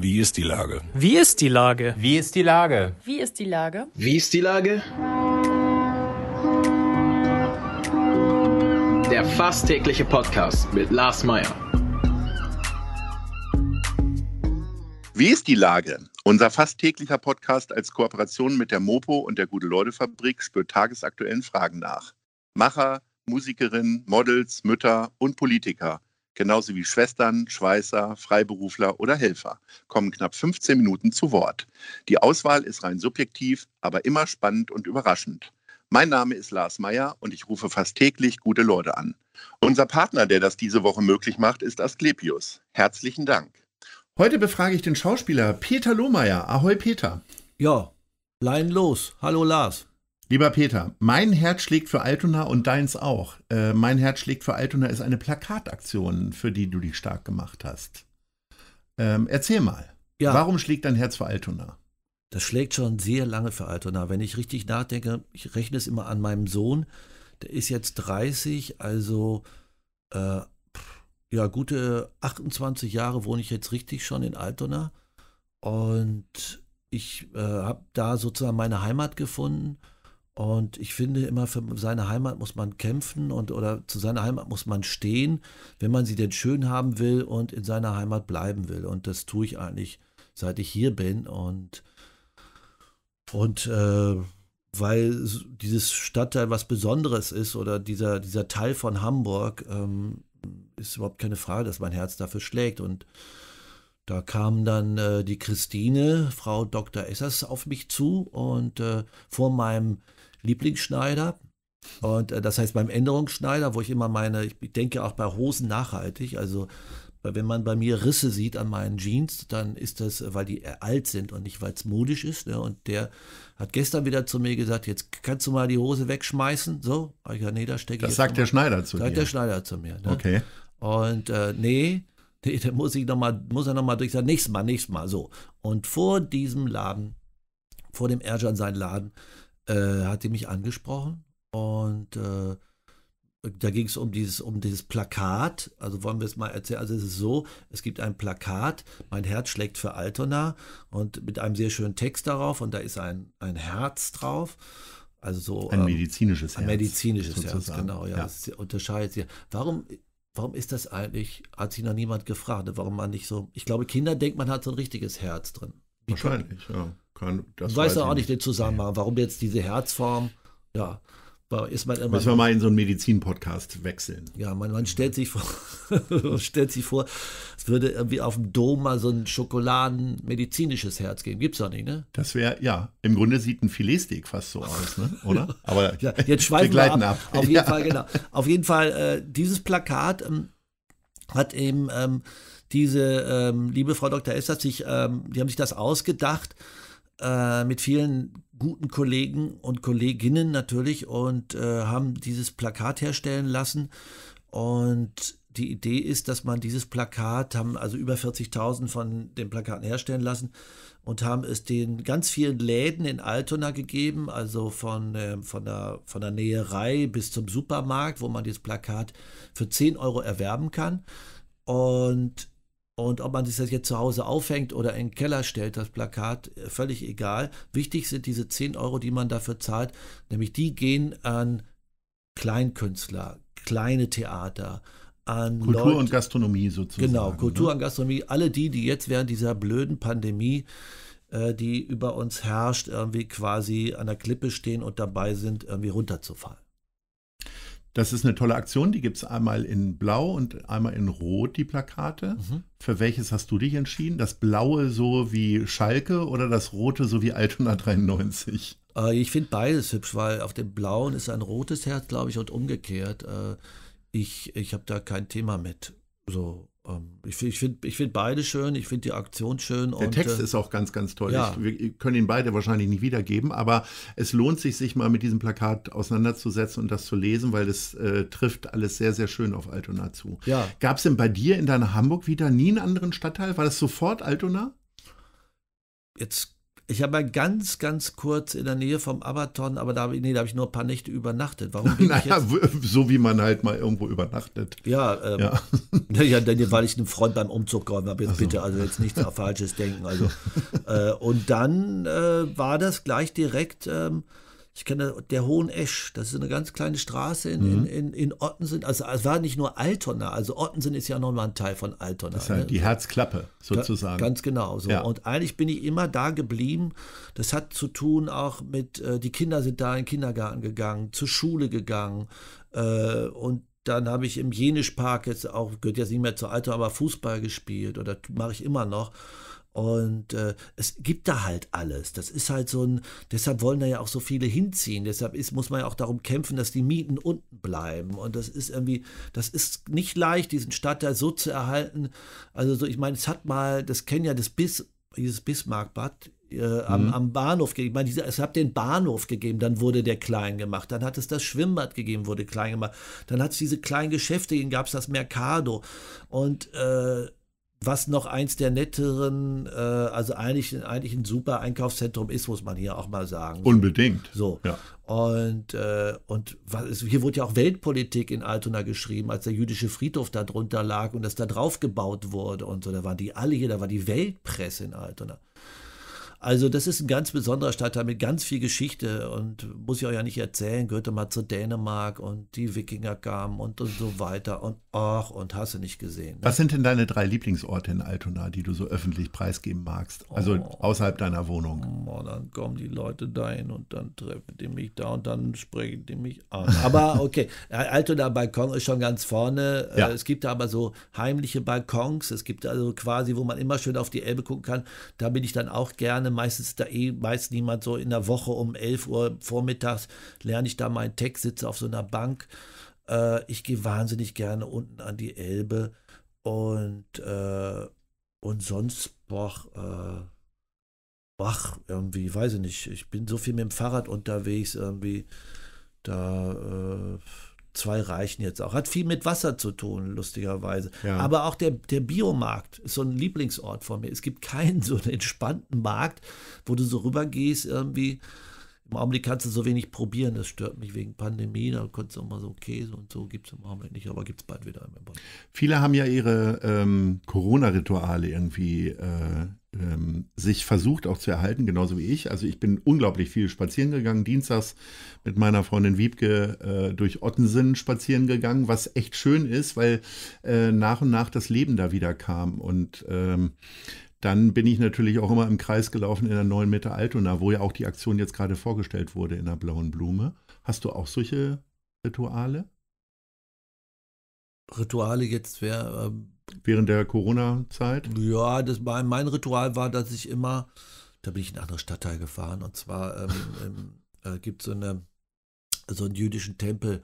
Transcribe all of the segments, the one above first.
Wie ist die Lage? Wie ist die Lage? Wie ist die Lage? Wie ist die Lage? Wie ist die Lage? Der fast tägliche Podcast mit Lars Meyer. Wie ist die Lage? Unser fast täglicher Podcast als Kooperation mit der Mopo und der Gute-Leute-Fabrik spürt tagesaktuellen Fragen nach. Macher, Musikerinnen, Models, Mütter und Politiker – Genauso wie Schwestern, Schweißer, Freiberufler oder Helfer kommen knapp 15 Minuten zu Wort. Die Auswahl ist rein subjektiv, aber immer spannend und überraschend. Mein Name ist Lars Meyer und ich rufe fast täglich gute Leute an. Unser Partner, der das diese Woche möglich macht, ist Asklepios. Herzlichen Dank. Heute befrage ich den Schauspieler Peter Lohmeier. Ahoi Peter. Ja, Lein los. Hallo Lars. Lieber Peter, mein Herz schlägt für Altona und deins auch. Äh, mein Herz schlägt für Altona ist eine Plakataktion, für die du dich stark gemacht hast. Ähm, erzähl mal, ja. warum schlägt dein Herz für Altona? Das schlägt schon sehr lange für Altona. Wenn ich richtig nachdenke, ich rechne es immer an meinem Sohn, der ist jetzt 30, also äh, ja, gute 28 Jahre wohne ich jetzt richtig schon in Altona. Und ich äh, habe da sozusagen meine Heimat gefunden und ich finde immer, für seine Heimat muss man kämpfen und oder zu seiner Heimat muss man stehen, wenn man sie denn schön haben will und in seiner Heimat bleiben will. Und das tue ich eigentlich, seit ich hier bin. Und, und äh, weil dieses Stadtteil was Besonderes ist oder dieser, dieser Teil von Hamburg, ähm, ist überhaupt keine Frage, dass mein Herz dafür schlägt. Und da kam dann äh, die Christine, Frau Dr. Essers, auf mich zu und äh, vor meinem Lieblingsschneider. Und äh, das heißt beim Änderungsschneider, wo ich immer meine, ich denke auch bei Hosen nachhaltig, also wenn man bei mir Risse sieht an meinen Jeans, dann ist das, weil die äh, alt sind und nicht, weil es modisch ist. Ne? Und der hat gestern wieder zu mir gesagt, jetzt kannst du mal die Hose wegschmeißen. So, ich ja, nee, da stecke ich. Das sagt der Schneider zu mir. Sagt dir. der Schneider zu mir. Ne? Okay. Und äh, nee, nee, da muss ich noch mal, muss er nochmal durch sein. nächstes Mal, nächstes Mal. So. Und vor diesem Laden, vor dem Erjan sein Laden, äh, hat die mich angesprochen und äh, da ging es um dieses, um dieses Plakat. Also wollen wir es mal erzählen. Also es ist so, es gibt ein Plakat, mein Herz schlägt für Altona und mit einem sehr schönen Text darauf und da ist ein, ein Herz drauf. Also so ein ähm, medizinisches ähm, Herz. Ein medizinisches sozusagen. Herz, genau, ja. ja. Das unterscheidet sich. Warum, warum ist das eigentlich, hat sich noch niemand gefragt, warum man nicht so. Ich glaube, Kinder denkt man hat so ein richtiges Herz drin. Wahrscheinlich, ja. Kann, das weiß, weiß auch nicht den Zusammenhang, warum jetzt diese Herzform, ja. Ist man immer, Müssen wir mal in so einen Medizin-Podcast wechseln. Ja, man, man stellt, sich vor, stellt sich vor, es würde irgendwie auf dem Dom mal so ein schokoladenmedizinisches Herz geben. Gibt's doch nicht, ne? Das wäre, ja, im Grunde sieht ein Filetsteak fast so aus, ne? oder? Aber ja, jetzt schweifen wir, wir ab. ab. Auf jeden ja. Fall, genau. Auf jeden Fall, äh, dieses Plakat ähm, hat eben ähm, diese ähm, liebe Frau Dr. Essert sich, ähm, die haben sich das ausgedacht äh, mit vielen guten Kollegen und Kolleginnen natürlich und äh, haben dieses Plakat herstellen lassen. Und die Idee ist, dass man dieses Plakat, haben also über 40.000 von den Plakaten herstellen lassen und haben es den ganz vielen Läden in Altona gegeben, also von, äh, von, der, von der Näherei bis zum Supermarkt, wo man dieses Plakat für 10 Euro erwerben kann. Und, und ob man sich das jetzt zu Hause aufhängt oder in den Keller stellt, das Plakat, äh, völlig egal. Wichtig sind diese 10 Euro, die man dafür zahlt, nämlich die gehen an Kleinkünstler, kleine Theater, an Kultur Leute, und Gastronomie sozusagen. Genau, ne? Kultur ne? und Gastronomie, alle die, die jetzt während dieser blöden Pandemie, äh, die über uns herrscht, irgendwie quasi an der Klippe stehen und dabei sind, irgendwie runterzufallen. Das ist eine tolle Aktion, die gibt es einmal in Blau und einmal in Rot, die Plakate. Mhm. Für welches hast du dich entschieden? Das Blaue so wie Schalke oder das Rote so wie Altona 93? Äh, ich finde beides hübsch, weil auf dem Blauen ist ein rotes Herz, glaube ich, und umgekehrt. Äh, ich, ich habe da kein Thema mit. So, ähm, ich, ich finde ich find beide schön, ich finde die Aktion schön. Der und, Text äh, ist auch ganz, ganz toll. Ja. Ich, wir können ihn beide wahrscheinlich nicht wiedergeben, aber es lohnt sich, sich mal mit diesem Plakat auseinanderzusetzen und das zu lesen, weil es äh, trifft alles sehr, sehr schön auf Altona zu. Ja. Gab es denn bei dir in deiner Hamburg wieder nie einen anderen Stadtteil? War das sofort Altona? Jetzt ich habe mal ganz, ganz kurz in der Nähe vom Abaton, aber da, nee, da habe ich nur ein paar Nächte übernachtet. Warum bin naja, ich jetzt? so wie man halt mal irgendwo übernachtet. Ja, ähm, ja. naja, denn, weil ich einen Freund beim Umzug geholfen habe. Jetzt also. bitte, also jetzt nichts Falsches denken. Also, äh, und dann äh, war das gleich direkt. Ähm, ich kenne der Hohen Esch, das ist eine ganz kleine Straße in, mhm. in, in, in Ottensen. Also es war nicht nur Altona, also Ottensen ist ja nochmal ein Teil von Altona. Das ist halt ne? die Herzklappe sozusagen. ganz genau so. Ja. Und eigentlich bin ich immer da geblieben. Das hat zu tun auch mit, äh, die Kinder sind da in den Kindergarten gegangen, zur Schule gegangen. Äh, und dann habe ich im Jenischpark jetzt auch, gehört jetzt nicht mehr zu Altona, aber Fußball gespielt oder mache ich immer noch. Und äh, es gibt da halt alles. Das ist halt so ein, deshalb wollen da ja auch so viele hinziehen. Deshalb ist, muss man ja auch darum kämpfen, dass die Mieten unten bleiben. Und das ist irgendwie, das ist nicht leicht, diesen Stadtteil so zu erhalten. Also so, ich meine, es hat mal, das kennen ja das Bis, dieses Bismarckbad, äh, am, mhm. am, Bahnhof gegeben. Ich meine, es hat den Bahnhof gegeben, dann wurde der klein gemacht. Dann hat es das Schwimmbad gegeben, wurde klein gemacht. Dann hat es diese kleinen Geschäfte gegeben, gab es das Mercado. Und äh, was noch eins der netteren, äh, also eigentlich, eigentlich ein super Einkaufszentrum ist, muss man hier auch mal sagen. Unbedingt. So. Ja. Und, äh, und was, hier wurde ja auch Weltpolitik in Altona geschrieben, als der jüdische Friedhof da drunter lag und das da drauf gebaut wurde und so. Da waren die alle hier, da war die Weltpresse in Altona. Also das ist ein ganz besonderer Stadtteil mit ganz viel Geschichte und muss ich euch ja nicht erzählen, gehörte mal zu Dänemark und die Wikinger kamen und, und so weiter und Ach, und hast du nicht gesehen. Ne? Was sind denn deine drei Lieblingsorte in Altona, die du so öffentlich preisgeben magst? Also oh. außerhalb deiner Wohnung. Oh, dann kommen die Leute dahin und dann treffen die mich da und dann sprechen die mich an. Aber okay, Altona Balkon ist schon ganz vorne. Ja. Äh, es gibt da aber so heimliche Balkons. Es gibt also quasi, wo man immer schön auf die Elbe gucken kann. Da bin ich dann auch gerne. Meistens da eh weiß niemand so in der Woche um 11 Uhr vormittags lerne ich da meinen Text, sitze auf so einer Bank äh, ich gehe wahnsinnig gerne unten an die Elbe und, äh, und sonst, boah, wach äh, irgendwie, weiß ich nicht. Ich bin so viel mit dem Fahrrad unterwegs irgendwie. Da äh, zwei reichen jetzt auch. Hat viel mit Wasser zu tun, lustigerweise. Ja. Aber auch der, der Biomarkt ist so ein Lieblingsort von mir. Es gibt keinen so einen entspannten Markt, wo du so rübergehst irgendwie im Augenblick kannst du so wenig probieren, das stört mich wegen Pandemie. Da konntest du auch mal so Käse und so, gibt es im Augenblick nicht, aber gibt es bald wieder. Viele haben ja ihre ähm, Corona-Rituale irgendwie äh, ähm, sich versucht auch zu erhalten, genauso wie ich. Also ich bin unglaublich viel spazieren gegangen, dienstags mit meiner Freundin Wiebke äh, durch Ottensen spazieren gegangen, was echt schön ist, weil äh, nach und nach das Leben da wieder kam und ähm, dann bin ich natürlich auch immer im Kreis gelaufen in der neuen Mitte Altona, wo ja auch die Aktion jetzt gerade vorgestellt wurde in der blauen Blume. Hast du auch solche Rituale? Rituale jetzt wäre. Äh, Während der Corona-Zeit? Ja, das war, mein Ritual war, dass ich immer, da bin ich in einen anderen Stadtteil gefahren und zwar ähm, ähm, äh, gibt so es so einen jüdischen Tempel,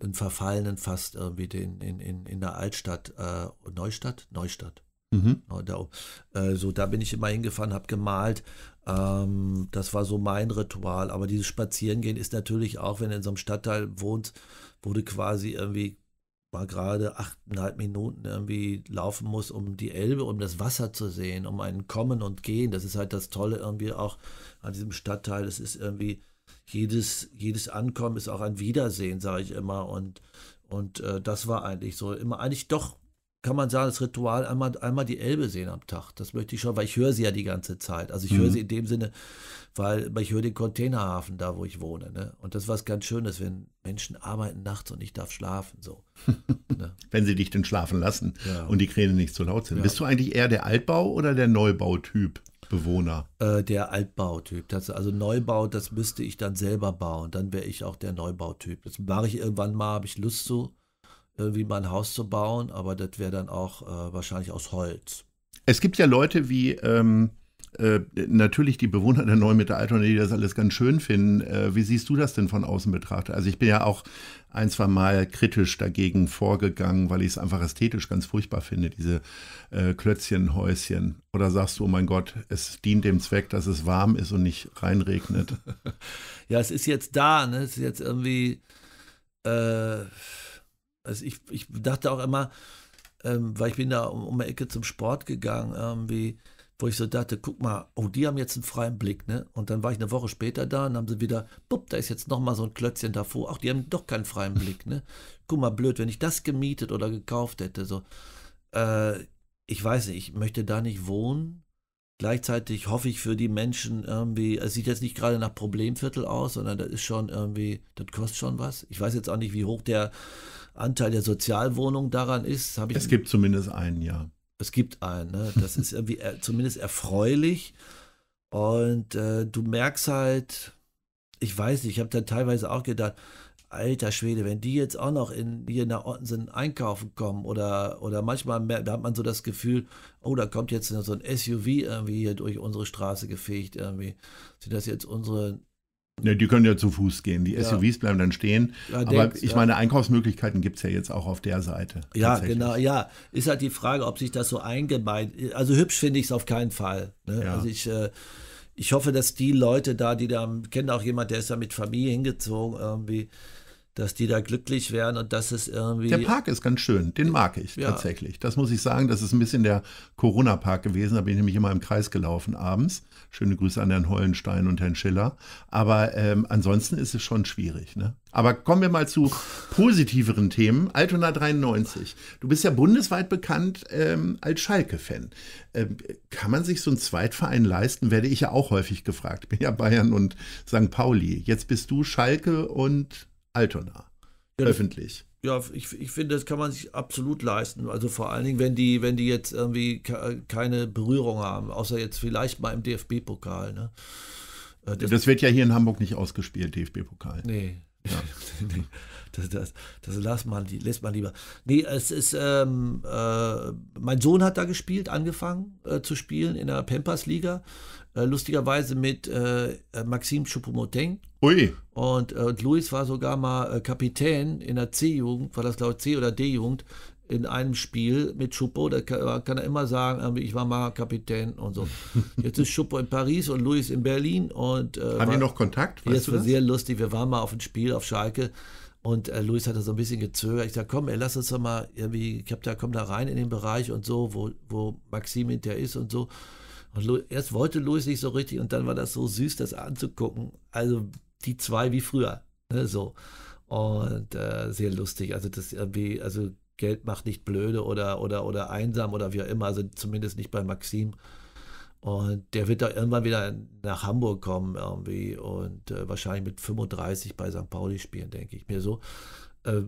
einen verfallenen fast irgendwie den, in, in, in der Altstadt, äh, Neustadt? Neustadt. Mhm. Oh, da, äh, da bin ich immer hingefahren, habe gemalt. Ähm, das war so mein Ritual. Aber dieses Spazierengehen ist natürlich auch, wenn du in so einem Stadtteil wohnst, wo du quasi irgendwie mal gerade achteinhalb Minuten irgendwie laufen musst, um die Elbe, um das Wasser zu sehen, um ein Kommen und Gehen. Das ist halt das Tolle irgendwie auch an diesem Stadtteil. Es ist irgendwie jedes, jedes Ankommen ist auch ein Wiedersehen, sage ich immer. Und, und äh, das war eigentlich so immer eigentlich doch kann man sagen, das Ritual einmal, einmal die Elbe sehen am Tag. Das möchte ich schon, weil ich höre sie ja die ganze Zeit. Also ich mhm. höre sie in dem Sinne, weil, weil ich höre den Containerhafen da, wo ich wohne. Ne? Und das ist was ganz Schönes, wenn Menschen arbeiten nachts und ich darf schlafen. So. ne? Wenn sie dich denn schlafen lassen ja. und die Kräne nicht so laut sind. Ja. Bist du eigentlich eher der Altbau oder der Neubautyp? Bewohner? Äh, der Altbautyp. Das, also Neubau, das müsste ich dann selber bauen. Dann wäre ich auch der Neubautyp. Das mache ich irgendwann mal, habe ich Lust zu irgendwie mal ein Haus zu bauen, aber das wäre dann auch äh, wahrscheinlich aus Holz. Es gibt ja Leute wie ähm, äh, natürlich die Bewohner der neuen Altona, die das alles ganz schön finden. Äh, wie siehst du das denn von außen betrachtet? Also ich bin ja auch ein, zwei Mal kritisch dagegen vorgegangen, weil ich es einfach ästhetisch ganz furchtbar finde, diese äh, Klötzchenhäuschen. Oder sagst du, oh mein Gott, es dient dem Zweck, dass es warm ist und nicht reinregnet? ja, es ist jetzt da, ne? Es ist jetzt irgendwie äh, also ich, ich dachte auch immer, ähm, weil ich bin da um, um die Ecke zum Sport gegangen, irgendwie, wo ich so dachte, guck mal, oh, die haben jetzt einen freien Blick, ne? Und dann war ich eine Woche später da und haben sie wieder, bupp, da ist jetzt nochmal so ein Klötzchen davor. Ach, die haben doch keinen freien Blick, ne? Guck mal, blöd, wenn ich das gemietet oder gekauft hätte, so. Äh, ich weiß nicht, ich möchte da nicht wohnen. Gleichzeitig hoffe ich für die Menschen irgendwie, es sieht jetzt nicht gerade nach Problemviertel aus, sondern das ist schon irgendwie, das kostet schon was. Ich weiß jetzt auch nicht, wie hoch der Anteil der Sozialwohnung daran ist. Habe ich es gibt zumindest einen, ja. Es gibt einen. Ne? Das ist irgendwie er, zumindest erfreulich. Und äh, du merkst halt, ich weiß nicht, ich habe da teilweise auch gedacht, alter Schwede, wenn die jetzt auch noch in, hier nach Orten sind, einkaufen kommen oder, oder manchmal mehr, da hat man so das Gefühl, oh, da kommt jetzt so ein SUV irgendwie hier durch unsere Straße gefegt irgendwie. Sind das jetzt unsere Ne, die können ja zu Fuß gehen. Die ja. SUVs bleiben dann stehen. Ja, aber denkst, ich meine, Einkaufsmöglichkeiten gibt es ja jetzt auch auf der Seite. Ja, genau, ja. Ist halt die Frage, ob sich das so eingemeint. Also hübsch finde ich es auf keinen Fall. Ne? Also ich, äh, ich hoffe, dass die Leute da, die da, kennen auch jemand, der ist da mit Familie hingezogen irgendwie dass die da glücklich werden und dass es irgendwie. Der Park ist ganz schön, den mag ich ja. tatsächlich. Das muss ich sagen, das ist ein bisschen der Corona-Park gewesen. Da bin ich nämlich immer im Kreis gelaufen abends. Schöne Grüße an Herrn Hollenstein und Herrn Schiller. Aber ähm, ansonsten ist es schon schwierig. Ne? Aber kommen wir mal zu positiveren Themen. Altona 93. Du bist ja bundesweit bekannt ähm, als Schalke-Fan. Ähm, kann man sich so einen Zweitverein leisten? Werde ich ja auch häufig gefragt. Bin ja Bayern und St. Pauli. Jetzt bist du Schalke und Altona. Ja, öffentlich. Ja, ich, ich finde, das kann man sich absolut leisten. Also vor allen Dingen, wenn die, wenn die jetzt irgendwie keine Berührung haben, außer jetzt vielleicht mal im DFB-Pokal. Ne? Äh, das, das, wird ja hier in Hamburg nicht ausgespielt, DFB-Pokal. Nee. Ja. Das, das, das lässt, man, lässt man lieber. Nee, es ist, ähm, äh, mein Sohn hat da gespielt, angefangen äh, zu spielen in der Pampers-Liga. Äh, lustigerweise mit äh, äh, Maxim Choupo-Moting. Ui. Und, äh, und Luis war sogar mal äh, Kapitän in der C-Jugend, war das glaube ich C- oder D-Jugend, in einem Spiel mit Schuppo, da kann, kann, er immer sagen, ich war mal Kapitän und so. Jetzt ist Schuppo in Paris und Luis in Berlin und äh, haben die noch Kontakt? Weißt jetzt war sehr lustig. Wir waren mal auf ein Spiel auf Schalke und äh, Luis hat da so ein bisschen gezögert. Ich sage, komm, ey, lass uns doch mal irgendwie, ich hab da, komm da rein in den Bereich und so, wo, wo Maxim hinter ist und so. Und erst wollte Louis nicht so richtig und dann war das so süß, das anzugucken. Also die zwei wie früher. Ne, so. Und äh, sehr lustig. Also das irgendwie, also Geld macht nicht blöde oder, oder, oder einsam oder wie auch immer. Also zumindest nicht bei Maxim. Und der wird doch irgendwann wieder nach Hamburg kommen irgendwie und äh, wahrscheinlich mit 35 bei St. Pauli spielen, denke ich mir so. Äh,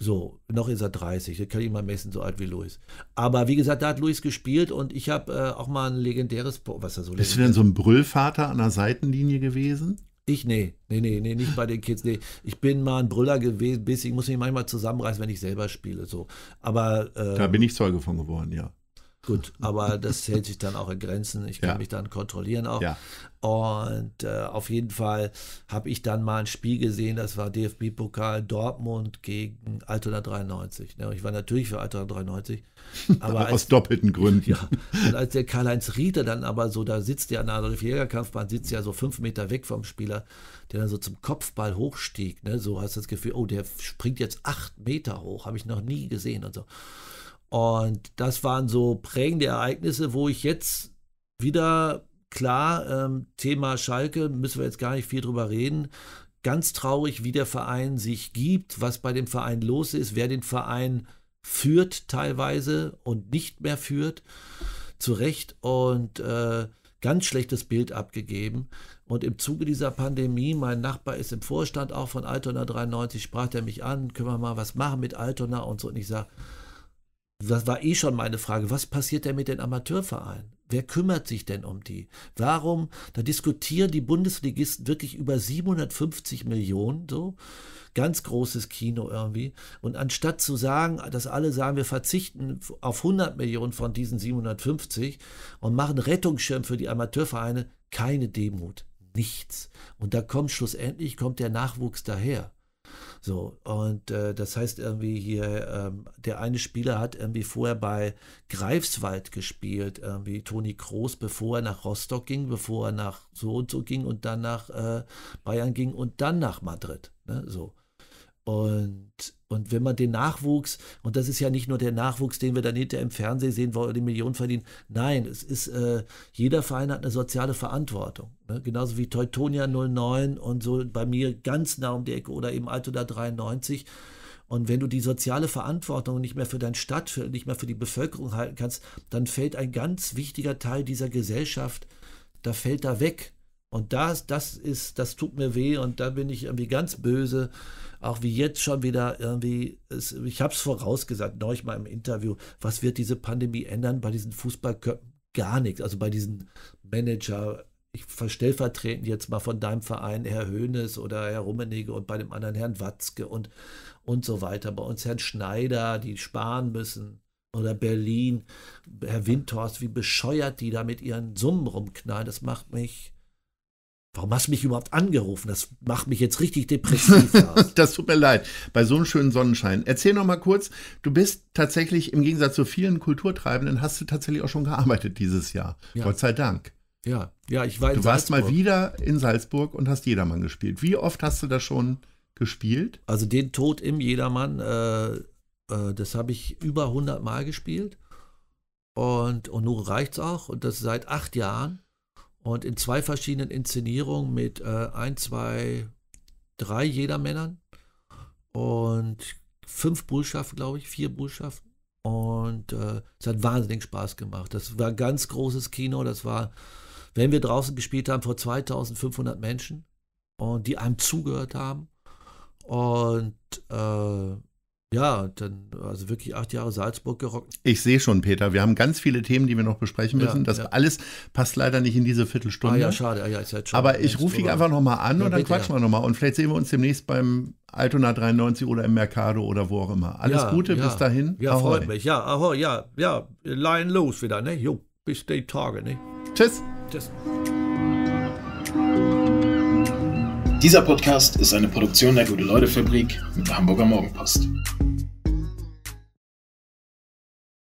so, noch ist er 30, das kann ich mal messen, so alt wie Luis. Aber wie gesagt, da hat Luis gespielt und ich habe äh, auch mal ein legendäres, was er so Bist du denn so ein Brüllvater an der Seitenlinie gewesen? Ich, nee, nee, nee, nee, nicht bei den Kids, nee. Ich bin mal ein Brüller gewesen, bis ich muss mich manchmal zusammenreißen, wenn ich selber spiele, so. Aber. Ähm, da bin ich Zeuge von geworden, ja. Gut, aber das hält sich dann auch in Grenzen. Ich kann ja. mich dann kontrollieren auch. Ja. Und äh, auf jeden Fall habe ich dann mal ein Spiel gesehen, das war DFB-Pokal Dortmund gegen Altona 93. Ne? Ich war natürlich für Altona 93. Aber als, aus doppelten Gründen. Ja, und als der Karl-Heinz Rieter dann aber so, da sitzt der an der Adolf-Jäger-Kampfbahn, sitzt ja so fünf Meter weg vom Spieler, der dann so zum Kopfball hochstieg. Ne? So hast du das Gefühl, oh, der springt jetzt acht Meter hoch, habe ich noch nie gesehen und so. Und das waren so prägende Ereignisse, wo ich jetzt wieder klar, ähm, Thema Schalke, müssen wir jetzt gar nicht viel drüber reden. Ganz traurig, wie der Verein sich gibt, was bei dem Verein los ist, wer den Verein führt teilweise und nicht mehr führt. Zu Recht. Und äh, ganz schlechtes Bild abgegeben. Und im Zuge dieser Pandemie, mein Nachbar ist im Vorstand auch von Altona 93, sprach er mich an, können wir mal was machen mit Altona und so. Und ich sage, das war eh schon meine Frage, was passiert denn mit den Amateurvereinen? Wer kümmert sich denn um die? Warum, da diskutieren die Bundesligisten wirklich über 750 Millionen, so, ganz großes Kino irgendwie. Und anstatt zu sagen, dass alle sagen, wir verzichten auf 100 Millionen von diesen 750 und machen Rettungsschirm für die Amateurvereine, keine Demut, nichts. Und da kommt schlussendlich, kommt der Nachwuchs daher. So, und äh, das heißt irgendwie hier, ähm, der eine Spieler hat irgendwie vorher bei Greifswald gespielt, irgendwie Toni Kroos, bevor er nach Rostock ging, bevor er nach so und so ging und dann nach äh, Bayern ging und dann nach Madrid. Ne? So. Und, und wenn man den Nachwuchs, und das ist ja nicht nur der Nachwuchs, den wir dann hinter im Fernsehen sehen, wo die Millionen verdienen, nein, es ist, äh, jeder Verein hat eine soziale Verantwortung. Ne? Genauso wie Teutonia 09 und so bei mir ganz nah um die Ecke oder eben Altoda 93. Und wenn du die soziale Verantwortung nicht mehr für dein Stadt, für, nicht mehr für die Bevölkerung halten kannst, dann fällt ein ganz wichtiger Teil dieser Gesellschaft, da fällt da weg. Und das, das ist, das tut mir weh und da bin ich irgendwie ganz böse. Auch wie jetzt schon wieder irgendwie, es, ich habe es vorausgesagt, neulich mal im Interview, was wird diese Pandemie ändern bei diesen Fußballköpfen? Gar nichts. Also bei diesen Manager, ich stellvertretend jetzt mal von deinem Verein Herr Hoeneß oder Herr Rummenigge und bei dem anderen Herrn Watzke und, und so weiter. Bei uns Herrn Schneider, die sparen müssen. Oder Berlin, Herr Windhorst, wie bescheuert die da mit ihren Summen rumknallen. Das macht mich Warum hast du mich überhaupt angerufen? Das macht mich jetzt richtig depressiv. das tut mir leid, bei so einem schönen Sonnenschein. Erzähl noch mal kurz, du bist tatsächlich im Gegensatz zu vielen Kulturtreibenden, hast du tatsächlich auch schon gearbeitet dieses Jahr. Ja. Gott sei Dank. Ja, ja, ich war Du warst mal wieder in Salzburg und hast Jedermann gespielt. Wie oft hast du das schon gespielt? Also den Tod im Jedermann, äh, äh, das habe ich über 100 Mal gespielt. Und, und nun reicht's auch. Und das seit acht Jahren. Und in zwei verschiedenen Inszenierungen mit äh, ein, zwei, drei Jedermännern und fünf Burschaften, glaube ich, vier Burschaften. Und äh, es hat wahnsinnig Spaß gemacht. Das war ein ganz großes Kino. Das war, wenn wir draußen gespielt haben, vor 2500 Menschen und die einem zugehört haben. Und äh, ja, dann also wirklich acht Jahre Salzburg gerockt. Ich sehe schon, Peter, wir haben ganz viele Themen, die wir noch besprechen müssen. Ja, das ja. alles passt leider nicht in diese Viertelstunde. Ah, ja, schade. Ah, ja, ist halt schon Aber ich rufe dich einfach nochmal an ja, und dann bitte, quatschen wir nochmal. Und vielleicht sehen wir uns demnächst beim Altona 93 oder im Mercado oder wo auch immer. Alles Gute, bis dahin. Ja, ahoi. freut mich. Ja, ahoi, ja, ja. line los wieder, ne? Jo, bis die Tage, ne? Tschüss. Tschüss. Dieser Podcast ist eine Produktion der Gute-Leute-Fabrik mit der Hamburger Morgenpost.